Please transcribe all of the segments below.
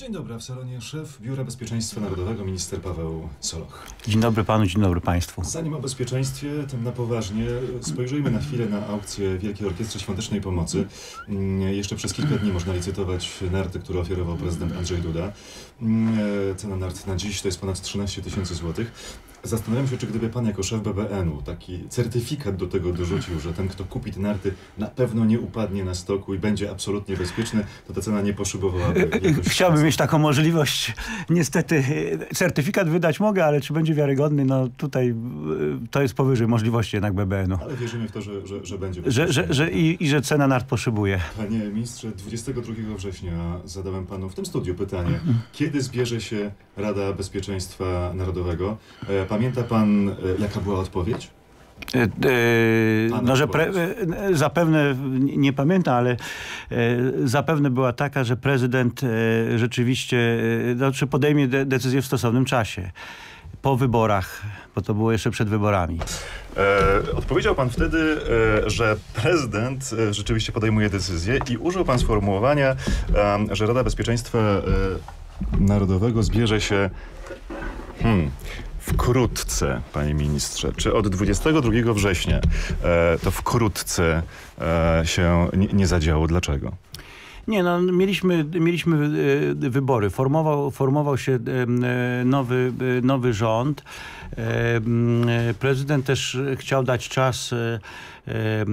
Dzień dobry, w salonie szef Biura Bezpieczeństwa Narodowego, minister Paweł Soloch. Dzień dobry panu, dzień dobry państwu. Zanim o bezpieczeństwie, tym na poważnie, spojrzyjmy na chwilę na aukcję Wielkiej Orkiestry Świątecznej Pomocy. Mm, jeszcze przez kilka dni można licytować narty, które ofiarował prezydent Andrzej Duda. Mm, cena nart na dziś to jest ponad 13 tysięcy złotych. Zastanawiam się, czy gdyby pan jako szef BBN-u taki certyfikat do tego dorzucił, że ten, kto kupi te narty, na pewno nie upadnie na stoku i będzie absolutnie bezpieczny, to ta cena nie poszybowałaby. Chciałbym mieć taką możliwość. Niestety e, certyfikat wydać mogę, ale czy będzie wiarygodny, no tutaj e, to jest powyżej możliwości jednak BBN-u. Ale wierzymy w to, że, że, że będzie bezpieczny. Że, że, że i, i, że cena nart poszybuje. Panie ministrze, 22 września zadałem panu w tym studiu pytanie, mhm. kiedy zbierze się Rada Bezpieczeństwa Narodowego? E, pamięta pan, e, jaka była odpowiedź? E, e, Pana no, że pre, zapewne, nie pamiętam, ale zapewne była taka, że prezydent rzeczywiście znaczy podejmie de decyzję w stosownym czasie. Po wyborach, bo to było jeszcze przed wyborami. E, odpowiedział pan wtedy, e, że prezydent e, rzeczywiście podejmuje decyzję i użył pan sformułowania, że Rada Bezpieczeństwa Narodowego zbierze się... Hmm, wkrótce, panie ministrze, czy od 22 września e, to wkrótce e, się nie, nie zadziało? Dlaczego? Nie, no, mieliśmy, mieliśmy e, wybory. Formował, formował się e, e, nowy, nowy rząd. E, prezydent też chciał dać czas e, e,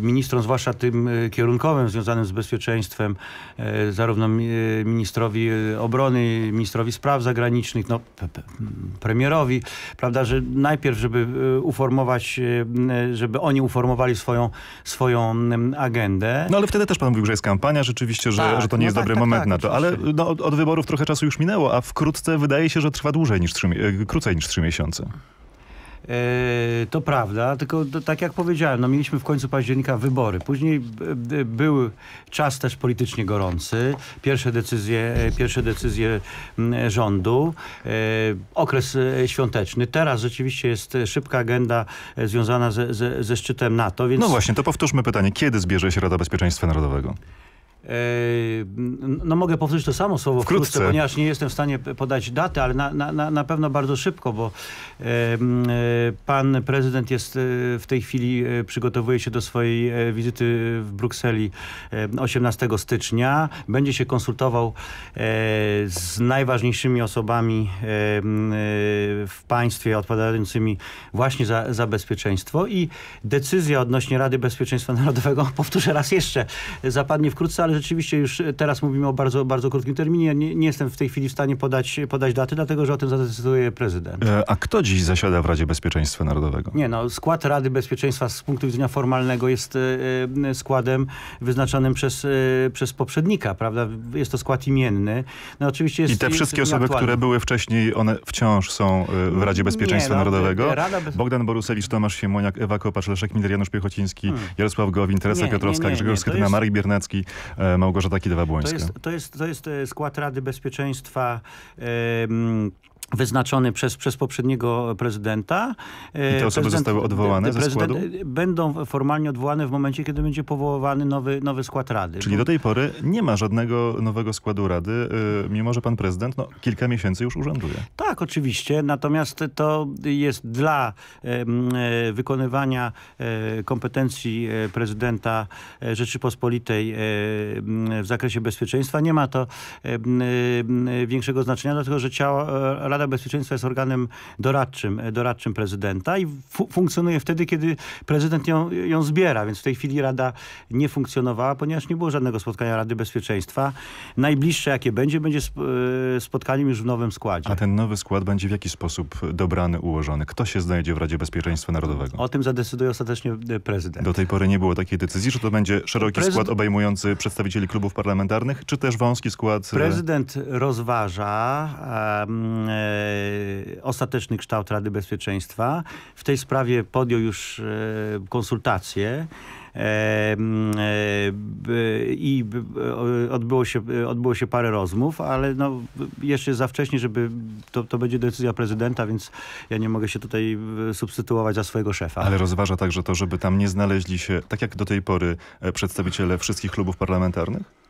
ministrom, zwłaszcza tym kierunkowym związanym z bezpieczeństwem, zarówno ministrowi obrony, ministrowi spraw zagranicznych, no, premierowi, prawda, że najpierw, żeby uformować, żeby oni uformowali swoją, swoją agendę. No ale wtedy też pan mówił, że jest kampania rzeczywiście, że, tak, że to nie no jest tak, dobry tak, tak, moment na to, ale no, od, od, wyborów trochę czasu już minęło, a wkrótce wydaje się, że trwa dłużej niż trzy, krócej niż trzy miesiące. Yy, to prawda, tylko tak jak powiedziałem, no mieliśmy w końcu października wybory. Później był czas też politycznie gorący. Pierwsze decyzje, e, pierwsze decyzje rządu, e, okres e, świąteczny. Teraz rzeczywiście jest szybka agenda związana ze, ze, ze szczytem NATO. Więc... No właśnie, to powtórzmy pytanie. Kiedy zbierze się Rada Bezpieczeństwa Narodowego? Yy, no mogę powtórzyć to samo słowo wkrótce, wkrótce ponieważ nie jestem w stanie podać daty, ale na, na, na pewno bardzo szybko, bo e, pan prezydent jest e, w tej chwili, e, przygotowuje się do swojej wizyty w Brukseli 18 stycznia. Będzie się konsultował z najważniejszymi osobami w państwie odpowiadającymi właśnie za, za bezpieczeństwo i decyzja odnośnie Rady Bezpieczeństwa Narodowego, powtórzę raz jeszcze, zapadnie wkrótce, ale rzeczywiście już e, teraz mówimy o bardzo, bardzo krótkim terminie. Nie, nie jestem w tej chwili w stanie podać, e, podać daty, dlatego że o tym zadecyduje prezydent. E, a kto dziś zasiada w Radzie Bezpieczeństwa Narodowego? Nie, no skład Rady Bezpieczeństwa z punktu widzenia formalnego jest składem wyznaczonym przez, przez poprzednika, prawda? Jest to skład imienny. No, oczywiście jest, I te wszystkie osoby, które były wcześniej, one wciąż są w Radzie Bezpieczeństwa nie, no, Narodowego? Rada Bez... Bogdan Borusewicz, Tomasz Siemoniak, Ewa Kopacz, Leszek Miller, Janusz Piechociński, hmm. Jarosław Gowin, Teresa nie, Piotrowska, nie, nie, Grzegorz jest... Marek Biernacki, E, Małgorzata Kidawa-Błońska. To jest, to, jest, to jest e, skład Rady Bezpieczeństwa wyznaczony przez, przez poprzedniego prezydenta. E, I te osoby Prezydent, zostały odwołane ze składu? Będą formalnie odwołane w momencie, kiedy będzie powoływany nowy, nowy skład Rady. Czyli do tej pory nie ma żadnego nowego składu Rady, mimo że pan prezydent no, kilka miesięcy już urzęduje. Tak, oczywiście. Natomiast to jest dla wykonywania kompetencji prezydenta Rzeczypospolitej w zakresie bezpieczeństwa. Nie ma to większego znaczenia, dlatego że e, Rada Bezpieczeństwa jest organem doradczym, e, doradczym prezydenta i fu funkcjonuje wtedy, kiedy prezydent ją, ją zbiera, więc w tej chwili Rada nie funkcjonowała, ponieważ nie było żadnego spotkania Rady Bezpieczeństwa. Najbliższe, jakie będzie, będzie e, spotkaniem już w nowym składzie. A ten nowy skład będzie w jaki sposób dobrany, ułożony? Kto się znajdzie w Radzie Bezpieczeństwa Narodowego? O tym zadecyduje ostatecznie prezydent. Do tej pory nie było takiej decyzji, że to będzie szeroki Prezyd skład obejmujący przedstawicieli przedstawicieli klubów parlamentarnych, czy też wąski skład? E, Prezydent rozważa um, e, ostateczny kształt Rady Bezpieczeństwa. W tej sprawie podjął już e, konsultacje. E, i odbyło się, odbyło się parę rozmów, ale no, jeszcze za wcześnie, żeby to, to będzie decyzja prezydenta, więc ja nie mogę się tutaj e, substytuować za swojego szefa. Ale rozważa także to, żeby tam nie znaleźli się, tak jak do tej pory, e, przedstawiciele wszystkich klubów parlamentarnych?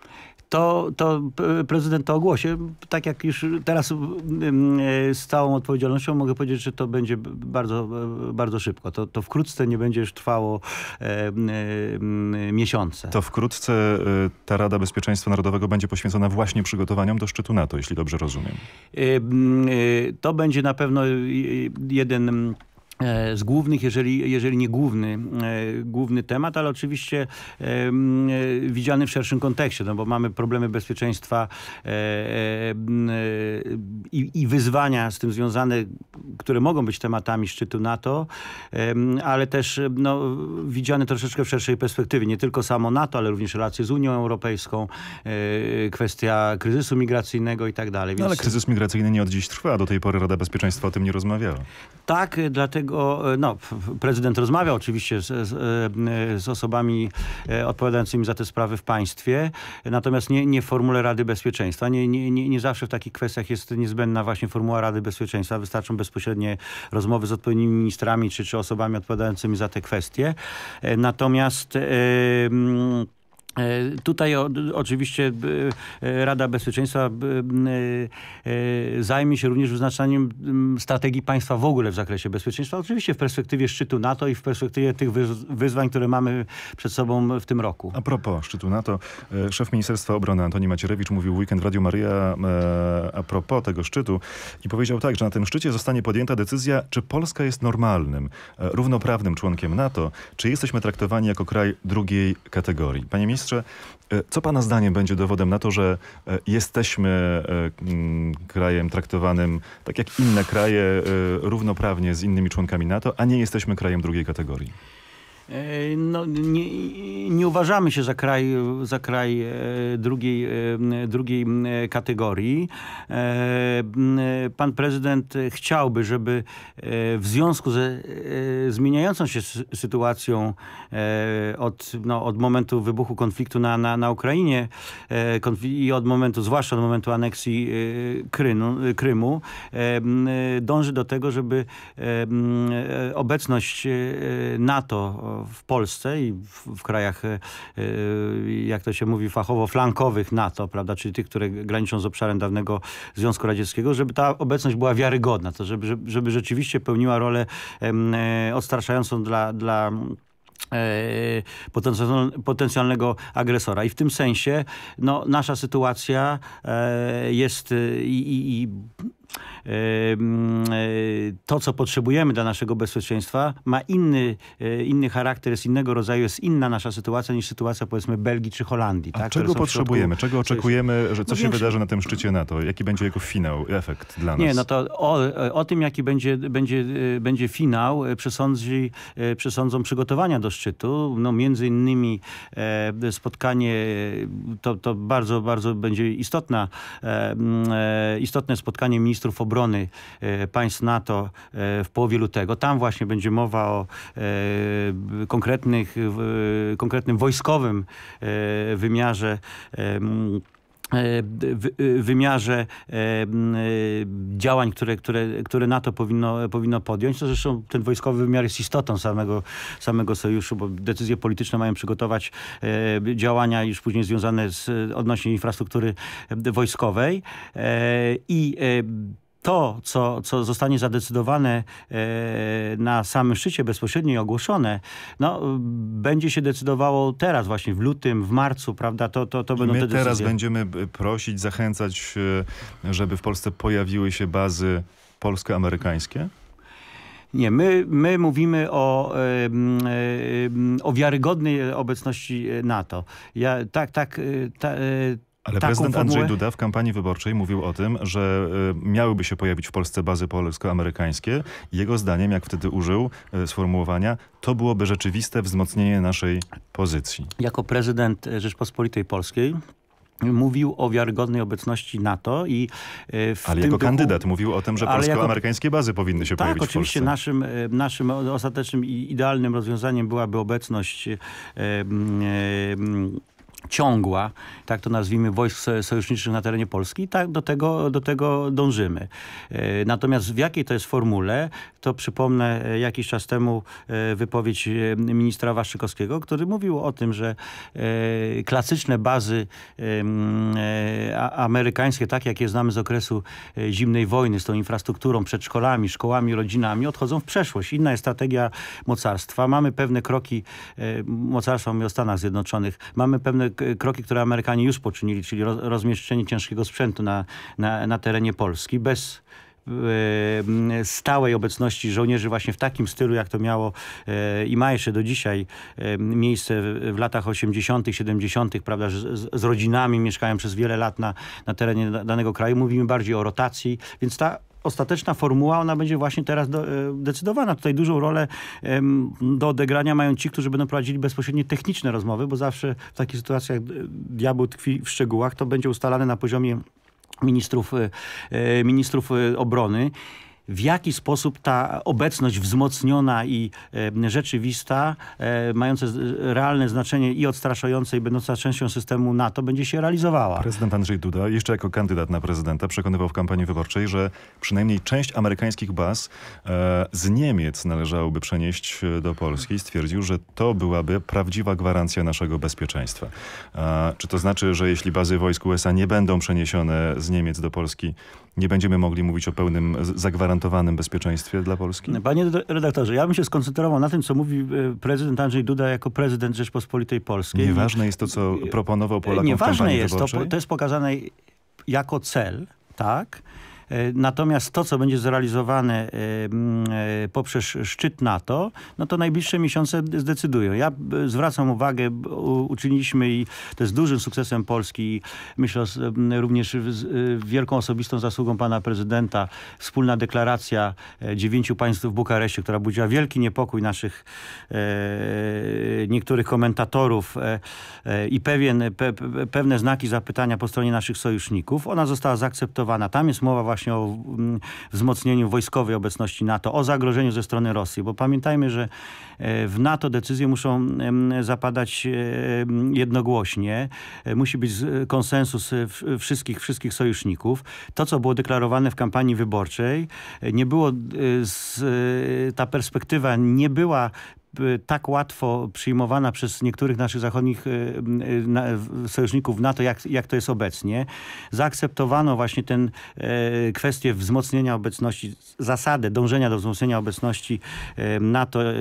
to, to e, prezydent to ogłosi. Tak jak już teraz mm, e, z całą odpowiedzialnością mogę powiedzieć, że to będzie bardzo, e, bardzo szybko. To, to wkrótce nie będzie już trwało miesiące. To wkrótce ta Rada Bezpieczeństwa Narodowego będzie poświęcona właśnie przygotowaniom do szczytu NATO, jeśli dobrze rozumiem. To będzie na pewno jeden E, z głównych, jeżeli, jeżeli nie główny, e, główny temat, ale oczywiście e, widziany w szerszym kontekście, no bo mamy problemy bezpieczeństwa i, wyzwania z tym związane, które mogą być tematami szczytu NATO, ale też no, widziane troszeczkę w szerszej perspektywie. Nie tylko samo NATO, ale również relacje z Unią Europejską, kwestia kryzysu migracyjnego i tak dalej. No, ale kryzys migracyjny nie od dziś trwa, do tej pory Rada Bezpieczeństwa o tym nie rozmawiała. Tak, dlatego E, no, prezydent rozmawia oczywiście z, z, e, z, osobami e, odpowiadającymi za te sprawy w państwie, natomiast nie, nie w formule Rady Bezpieczeństwa. Nie, nie, nie, nie zawsze w takich kwestiach jest niezbędna właśnie formuła Rady Bezpieczeństwa. Wystarczą bezpośrednie rozmowy z odpowiednimi ministrami czy, czy osobami odpowiadającymi za te kwestie. Natomiast... Yy, E, tutaj oczywiście e, e, Rada Bezpieczeństwa zajmie się również wyznaczaniem strategii państwa w ogóle w zakresie bezpieczeństwa. Oczywiście w perspektywie szczytu NATO i w perspektywie tych wyzwań, które mamy przed sobą w tym roku. A propos szczytu NATO, szef Ministerstwa Obrony Antoni Macierewicz mówił w weekend Radio Maria a propos tego szczytu i powiedział tak, że na tym szczycie zostanie podjęta decyzja, czy Polska jest normalnym, równoprawnym członkiem NATO, czy jesteśmy traktowani jako kraj drugiej kategorii. Panie ministrze, ministrze, e, co Pana zdaniem będzie dowodem na to, że e, jesteśmy e, krajem traktowanym tak jak inne kraje równoprawnie z innymi członkami NATO, a nie jesteśmy krajem drugiej kategorii? no, nie, nie uważamy się za kraj, za kraj e, drugiej, e, drugiej kategorii. E, pan prezydent chciałby, żeby w związku ze zmieniającą się sytuacją od, no, od momentu wybuchu konfliktu na, na, na Ukrainie i od momentu, zwłaszcza od momentu aneksji Krynu, Krymu, dąży do tego, żeby obecność NATO w Polsce i w, w krajach, e, e, jak to się mówi fachowo, flankowych NATO, prawda, czyli tych, które graniczą z obszarem dawnego Związku Radzieckiego, żeby ta obecność była wiarygodna, to żeby, żeby, rzeczywiście pełniła rolę e, odstraszającą dla, dla potencjalnego agresora. I w tym sensie no, nasza sytuacja jest i, i, i E, to, co potrzebujemy dla naszego bezpieczeństwa, ma inny, e, inny charakter, jest innego rodzaju, jest inna nasza sytuacja niż sytuacja powiedzmy Belgii czy Holandii. Tak? czego potrzebujemy? Środku... Czego oczekujemy? Że, co no się więc... wydarzy na tym szczycie NATO? Jaki będzie jego finał, efekt dla nas? Nie, no to o, o tym, jaki będzie, będzie, e, będzie finał, przesądzi, przesądzą przygotowania do szczytu. No, między innymi spotkanie, to, to bardzo, bardzo będzie istotna, istotne spotkanie ministra ministrów obrony e, państw NATO e, w połowie lutego. Tam właśnie będzie mowa o e, konkretnych, konkretnym wojskowym wymiarze E, y, wymiarze e, e, działań, które, które, które NATO powinno, powinno podjąć. To zresztą ten wojskowy wymiar jest istotą samego, samego sojuszu, bo decyzje polityczne mają przygotować działania już później związane z odnośnie infrastruktury wojskowej i to, co, co zostanie zadecydowane e, na samym szczycie bezpośrednio ogłoszone, no, będzie się decydowało teraz właśnie, w lutym, w marcu, prawda? To, to, to będą My te decyzje. teraz będziemy e, prosić, zachęcać, e, żeby w Polsce pojawiły się bazy polsko-amerykańskie? Nie, my, my mówimy o, o wiarygodnej obecności NATO. Ja, tak, tak, ta, ale prezydent Andrzej Duda w kampanii wyborczej mówił o tym, że e, miałyby się pojawić w Polsce bazy polsko-amerykańskie. Jego zdaniem, jak wtedy użył e, sformułowania, to byłoby rzeczywiste wzmocnienie naszej pozycji. Jako prezydent e, Rzeczpospolitej Polskiej mówił o wiarygodnej obecności NATO i w Ale jako duchu, kandydat mówił o tym, że polsko-amerykańskie jako... bazy powinny się tak, pojawić Tak, oczywiście naszym, naszym ostatecznym i idealnym rozwiązaniem byłaby obecność e, e, ciągła, tak to nazwijmy, wojsk sojuszniczych na terenie Polski, tak do tego, do tego dążymy. E, natomiast w jakiej to jest formule, to przypomnę e, jakiś czas temu e, wypowiedź ministra Waszykowskiego, który mówił o tym, że klasyczne bazy amerykańskie, tak jak je znamy z okresu zimnej wojny, z tą infrastrukturą, przedszkolami, szkołami, rodzinami, odchodzą w przeszłość. Inna jest strategia mocarstwa. Mamy pewne kroki mocarstwa o Stanach Zjednoczonych. Mamy pewne kroki, które Amerykanie już poczynili, czyli rozmieszczenie ciężkiego sprzętu na, na, na terenie Polski bez e, stałej obecności żołnierzy właśnie w takim stylu, jak to miało e, i ma jeszcze do dzisiaj e, miejsce w latach 80., 70., prawda, z, z rodzinami mieszkają przez wiele lat na, na terenie danego kraju. Mówimy bardziej o rotacji, więc ta ostateczna formuła, ona będzie właśnie teraz do, e, decydowana. Tutaj dużą rolę do odegrania mają ci, którzy będą prowadzili bezpośrednie techniczne rozmowy, bo zawsze w takich sytuacjach diabeł tkwi w szczegółach. To będzie ustalane na poziomie ministrów, e, e, ministrów obrony w jaki sposób ta obecność wzmocniona i rzeczywista, e, mająca realne znaczenie i odstraszające i będąca częścią systemu NATO będzie się realizowała. Prezydent Andrzej Duda, jeszcze jako kandydat na prezydenta, przekonywał w kampanii wyborczej, że przynajmniej część amerykańskich baz e, z Niemiec należałoby przenieść e, do Polski stwierdził, że to byłaby prawdziwa gwarancja naszego bezpieczeństwa. Czy to znaczy, że jeśli bazy wojsk USA nie będą przeniesione z Niemiec do Polski, nie będziemy mogli mówić o pełnym, zagwarantowanym bezpieczeństwie dla Polski? Panie redaktorze, ja bym się skoncentrował na tym, co mówi e, prezydent Andrzej Duda jako prezydent Rzeczpospolitej Polskiej. Nieważne jest to, co e, proponował Polakom Nieważne w kampanii jest wyborczej? to, to jest pokazane jako cel, tak? E, natomiast to, co będzie zrealizowane e, e, poprzez szczyt NATO, no to najbliższe miesiące zdecydują. Ja zwracam uwagę, uczyniliśmy i to jest dużym sukcesem Polski myślę również wielką osobistą zasługą pana prezydenta wspólna deklaracja dziewięciu państw w Bukareszcie, która budziła wielki niepokój naszych niektórych komentatorów i pewien, pewne znaki zapytania po stronie naszych sojuszników. Ona została zaakceptowana. Tam jest mowa właśnie właśnie o mm, wzmocnieniu wojskowej obecności NATO, o zagrożeniu ze strony Rosji, bo pamiętajmy, że e, w NATO decyzje muszą zapadać e, jednogłośnie, e, musi być konsensus wszystkich, wszystkich sojuszników. To, co było deklarowane w kampanii wyborczej, nie było, ta perspektywa nie była Y, tak łatwo przyjmowana przez niektórych naszych zachodnich y, y, sojuszników NATO, jak, jak to jest obecnie. Zaakceptowano właśnie tę e, kwestię wzmocnienia obecności, zasadę dążenia do wzmocnienia obecności e, NATO, e,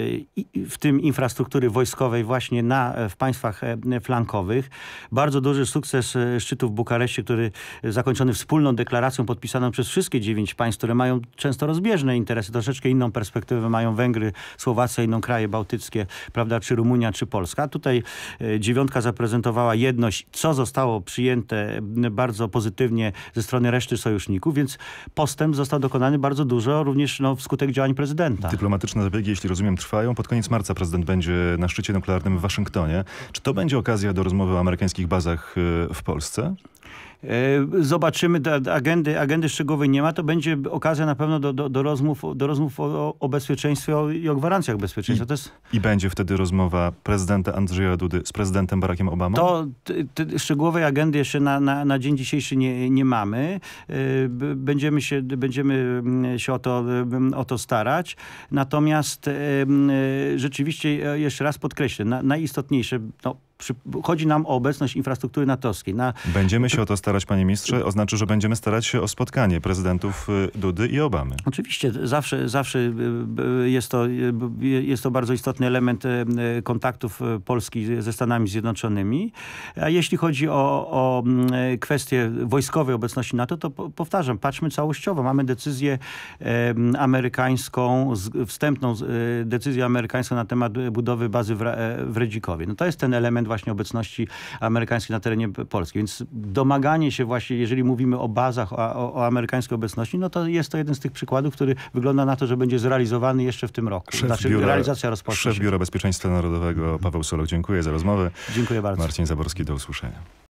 w tym infrastruktury wojskowej właśnie na, w państwach flankowych. Bardzo duży sukces szczytu w Bukareszcie, który zakończony wspólną deklaracją podpisaną przez wszystkie dziewięć państw, które mają często rozbieżne interesy, troszeczkę inną perspektywę mają Węgry, Słowacja, inną kraje bałtyckie, prawda, czy Rumunia, czy Polska. Tutaj e, dziewiątka zaprezentowała jedność, co zostało przyjęte bardzo pozytywnie ze strony reszty sojuszników, więc postęp został dokonany bardzo dużo, również no, wskutek działań prezydenta. Dyplomatyczne zabiegi, jeśli rozumiem, trwają. Pod koniec marca prezydent będzie na szczycie nuklearnym w Waszyngtonie. Czy to będzie okazja do rozmowy o amerykańskich bazach e, w Polsce? E, zobaczymy, agendy, agendy szczegółowej nie ma, to będzie okazja na pewno do, do, do rozmów, do rozmów o, o bezpieczeństwie o, i o gwarancjach bezpieczeństwa. I, jest... I, będzie wtedy rozmowa prezydenta Andrzeja Dudy z prezydentem Barackiem Obamą? To te, szczegółowej agendy jeszcze na, na, na dzień dzisiejszy nie, nie mamy. E, będziemy się, będziemy mm, się o, to, mm, o to starać. Natomiast e, rzeczywiście, jeszcze raz podkreślę, na, najistotniejsze, no, chodzi nam o obecność infrastruktury natowskiej. Na... Będziemy się o to starać, panie ministrze. Oznacza, że będziemy starać się o spotkanie prezydentów y, Dudy i Obamy. Oczywiście. Zawsze, zawsze y, y, jest, to, jest to bardzo istotny element kontaktów Polski ze Stanami Zjednoczonymi. A jeśli chodzi o, o kwestie wojskowej obecności NATO, to powtarzam, patrzmy całościowo. Mamy decyzję amerykańską, wstępną decyzję amerykańską na temat budowy bazy w e, Redzikowie. No to jest ten element właśnie obecności amerykańskiej na terenie Polski. Więc domaganie się właśnie, jeżeli mówimy o bazach, o, o amerykańskiej obecności, no to jest to jeden z tych przykładów, który wygląda na to, że będzie zrealizowany jeszcze w tym roku. Szef znaczy, biura, realizacja rozpocznie Szef Biura Bezpieczeństwa Narodowego Paweł Solok, dziękuję za rozmowę. Dziękuję bardzo. Marcin Zaborski, do usłyszenia.